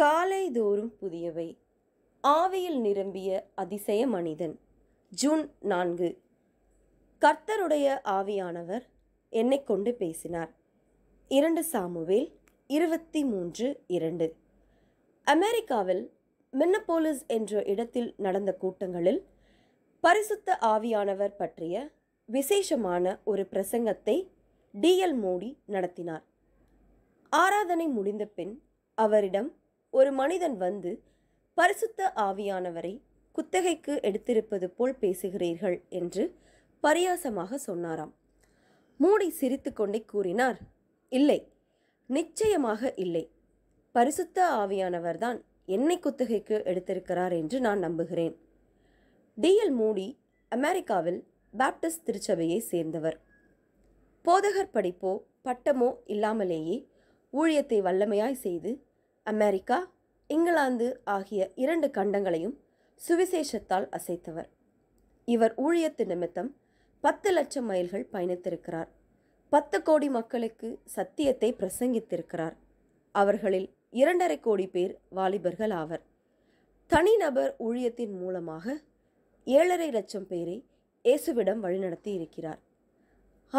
காலை தோறும் புதியவை ஆவியில் நிரம்பிய அதிசய மனிதன் ஜூன் நான்கு கர்த்தருடைய ஆவியானவர் என்னை கொண்டு பேசினார் இரண்டு சாமுவேல் இருபத்தி மூன்று இரண்டு அமெரிக்காவில் மின்னப்போலிஸ் என்ற இடத்தில் நடந்த கூட்டங்களில் பரிசுத்த ஆவியானவர் பற்றிய விசேஷமான ஒரு பிரசங்கத்தை டிஎல் மோடி நடத்தினார் ஆராதனை முடிந்த பின் அவரிடம் ஒரு மனிதன் வந்து பரிசுத்த ஆவியானவரை குத்தகைக்கு எடுத்திருப்பது போல் பேசுகிறீர்கள் என்று பரியாசமாக சொன்னாராம் மூடி சிரித்துக்கொண்டே கூறினார் இல்லை நிச்சயமாக இல்லை பரிசுத்த ஆவியானவர்தான் என்னை குத்தகைக்கு எடுத்திருக்கிறார் என்று நான் நம்புகிறேன் டிஎல் மூடி அமெரிக்காவில் பாப்டிஸ்ட் திருச்சபையை சேர்ந்தவர் போதகர் படிப்போ பட்டமோ இல்லாமலேயே ஊழியத்தை வல்லமையாய் செய்து அமெரிக்கா இங்கிலாந்து ஆகிய இரண்டு கண்டங்களையும் சுவிசேஷத்தால் அசைத்தவர் இவர் ஊழியத்து நிமித்தம் பத்து லட்சம் மைல்கள் பயணித்திருக்கிறார் பத்து கோடி மக்களுக்கு சத்தியத்தை பிரசங்கித்திருக்கிறார் அவர்களில் இரண்டரை கோடி பேர் வாலிபர்கள் ஆவர் தனிநபர் ஊழியத்தின் மூலமாக ஏழரை லட்சம் பேரை இயேசுவிடம் வழிநடத்தி இருக்கிறார்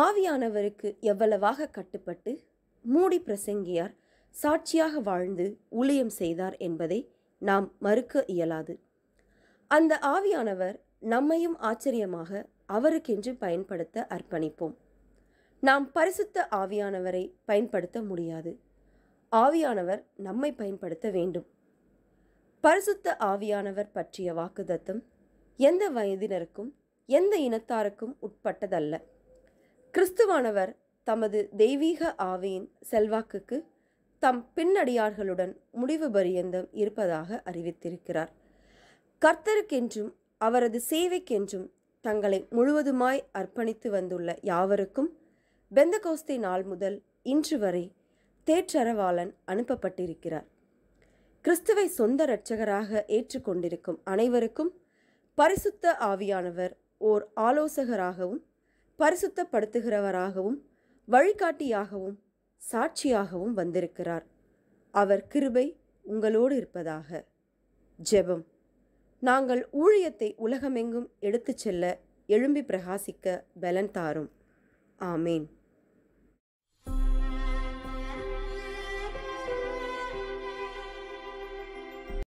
ஆவியானவருக்கு எவ்வளவாக கட்டுப்பட்டு மூடி பிரசங்கியார் சாட்சியாக வாழ்ந்து ஊழியம் செய்தார் என்பதை நாம் மறுக்க இயலாது அந்த ஆவியானவர் நம்மையும் ஆச்சரியமாக அவருக்கென்று பயன்படுத்த அர்ப்பணிப்போம் நாம் பரிசுத்த ஆவியானவரை பயன்படுத்த முடியாது ஆவியானவர் நம்மை பயன்படுத்த வேண்டும் பரிசுத்த ஆவியானவர் பற்றிய வாக்குதத்தம் எந்த வயதினருக்கும் எந்த இனத்தாருக்கும் உட்பட்டதல்ல கிறிஸ்துவானவர் தமது தெய்வீக ஆவியின் செல்வாக்குக்கு தம் பின்னடியார்களுடன் முடிவு பரியந்தம் இருப்பதாக அறிவித்திருக்கிறார் கர்த்தருக்கென்றும் அவரது சேவைக்கென்றும் தங்களை முழுவதுமாய் அர்ப்பணித்து வந்துள்ள யாவருக்கும் பெந்தகோஸ்தே நாள் முதல் இன்று வரை தேற்றரவாளன் அனுப்பப்பட்டிருக்கிறார் கிறிஸ்துவை சொந்த இரட்சகராக ஏற்றுக்கொண்டிருக்கும் அனைவருக்கும் பரிசுத்த ஆவியானவர் ஓர் ஆலோசகராகவும் பரிசுத்தப்படுத்துகிறவராகவும் வழிகாட்டியாகவும் சாட்சியாகவும் வந்திருக்கிறார் அவர் கிருபை உங்களோடு இருப்பதாக ஜெபம் நாங்கள் ஊழியத்தை உலகமெங்கும் எடுத்துச் செல்ல எழும்பி பிரகாசிக்க பலன் தாரும் ஆமேன்